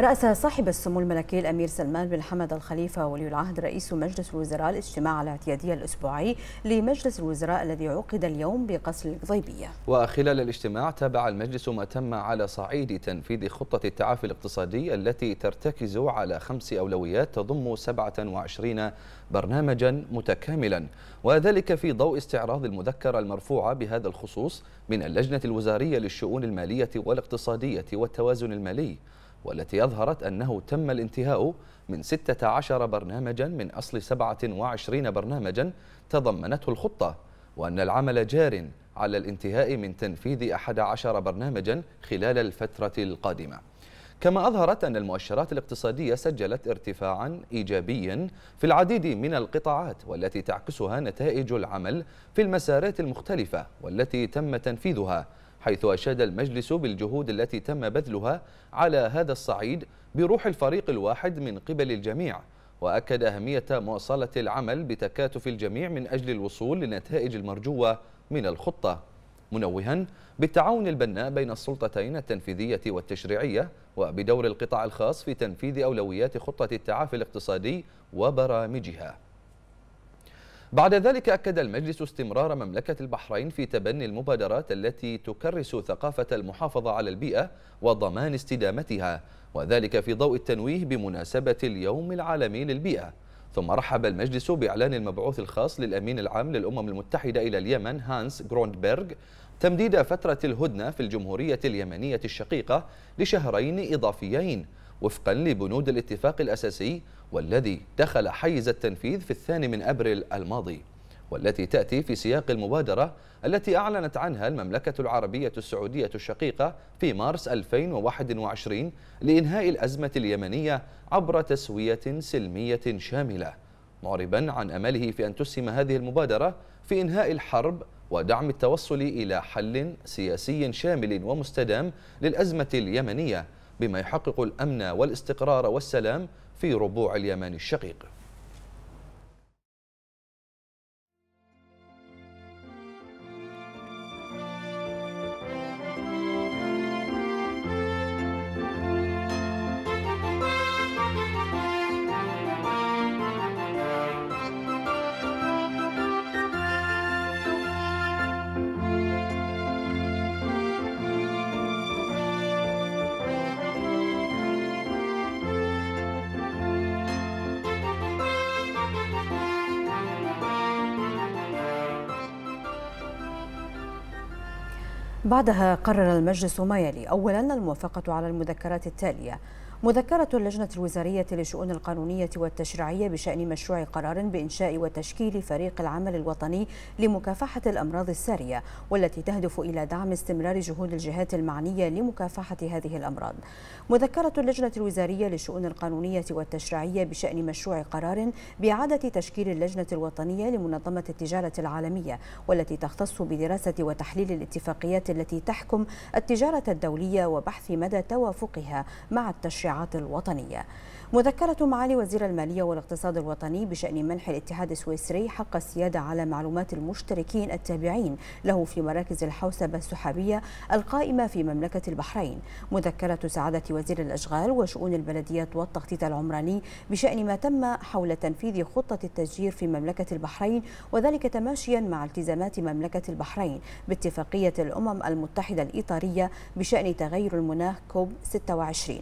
رأس صاحب السمو الملكي الأمير سلمان بن حمد الخليفة ولي العهد رئيس مجلس الوزراء الاجتماع الاعتيادي الأسبوعي لمجلس الوزراء الذي عقد اليوم بقصر القضيبية وخلال الاجتماع تابع المجلس ما تم على صعيد تنفيذ خطة التعافي الاقتصادي التي ترتكز على خمس أولويات تضم 27 برنامجا متكاملا وذلك في ضوء استعراض المذكرة المرفوعة بهذا الخصوص من اللجنة الوزارية للشؤون المالية والاقتصادية والتوازن المالي والتي أظهرت أنه تم الانتهاء من 16 برنامجا من أصل 27 برنامجا تضمنته الخطة وأن العمل جار على الانتهاء من تنفيذ 11 برنامجا خلال الفترة القادمة كما أظهرت أن المؤشرات الاقتصادية سجلت ارتفاعا إيجابيا في العديد من القطاعات والتي تعكسها نتائج العمل في المسارات المختلفة والتي تم تنفيذها حيث أشاد المجلس بالجهود التي تم بذلها على هذا الصعيد بروح الفريق الواحد من قبل الجميع وأكد أهمية مواصلة العمل بتكاتف الجميع من أجل الوصول للنتائج المرجوة من الخطة منوها بالتعاون البناء بين السلطتين التنفيذية والتشريعية وبدور القطاع الخاص في تنفيذ أولويات خطة التعافي الاقتصادي وبرامجها بعد ذلك أكد المجلس استمرار مملكة البحرين في تبني المبادرات التي تكرس ثقافة المحافظة على البيئة وضمان استدامتها وذلك في ضوء التنويه بمناسبة اليوم العالمي للبيئة ثم رحب المجلس بإعلان المبعوث الخاص للأمين العام للأمم المتحدة إلى اليمن هانس جروندبرغ تمديد فترة الهدنة في الجمهورية اليمنية الشقيقة لشهرين إضافيين وفقا لبنود الاتفاق الأساسي والذي دخل حيز التنفيذ في الثاني من أبريل الماضي والتي تأتي في سياق المبادرة التي أعلنت عنها المملكة العربية السعودية الشقيقة في مارس 2021 لإنهاء الأزمة اليمنية عبر تسوية سلمية شاملة معربا عن أمله في أن تسهم هذه المبادرة في إنهاء الحرب ودعم التوصل إلى حل سياسي شامل ومستدام للأزمة اليمنية بما يحقق الأمن والاستقرار والسلام في ربوع اليمن الشقيق بعدها قرر المجلس ما يلي أولا الموافقة على المذكرات التالية مذكرة اللجنة الوزارية للشؤون القانونية والتشريعية بشأن مشروع قرار بإنشاء وتشكيل فريق العمل الوطني لمكافحة الأمراض السارية والتي تهدف إلى دعم استمرار جهود الجهات المعنية لمكافحة هذه الأمراض مذكرة اللجنة الوزارية للشؤون القانونية والتشريعية بشأن مشروع قرار بإعادة تشكيل اللجنة الوطنية لمنظمة التجارة العالمية والتي تختص بدراسة وتحليل الاتفاقيات التي تحكم التجارة الدولية وبحث مدى توافقها مع التشريع المنشآت الوطنية مذكرة معالي وزير المالية والاقتصاد الوطني بشأن منح الاتحاد السويسري حق السيادة على معلومات المشتركين التابعين له في مراكز الحوسبة السحابية القائمة في مملكة البحرين مذكرة سعادة وزير الأشغال وشؤون البلديات والتخطيط العمراني بشأن ما تم حول تنفيذ خطة التسجير في مملكة البحرين وذلك تماشيا مع التزامات مملكة البحرين باتفاقية الأمم المتحدة الإطارية بشأن تغير المناخ كوب 26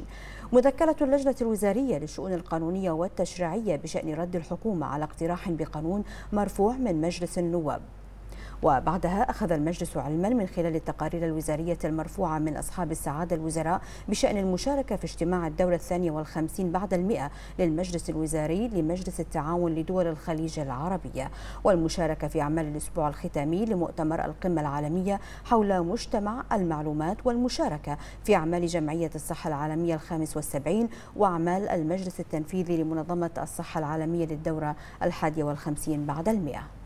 مذكرة اللجنة الوزارية للشؤون القانونية والتشريعية بشأن رد الحكومة على اقتراح بقانون مرفوع من مجلس النواب وبعدها أخذ المجلس علما من خلال التقارير الوزارية المرفوعة من أصحاب السعادة الوزراء بشأن المشاركة في اجتماع الدورة الثانية والخمسين بعد المئة للمجلس الوزاري لمجلس التعاون لدول الخليج العربية والمشاركة في أعمال الأسبوع الختامي لمؤتمر القمة العالمية حول مجتمع المعلومات والمشاركة في أعمال جمعية الصحة العالمية الخامس والسبعين وأعمال المجلس التنفيذي لمنظمة الصحة العالمية للدورة الحادية والخمسين بعد المئة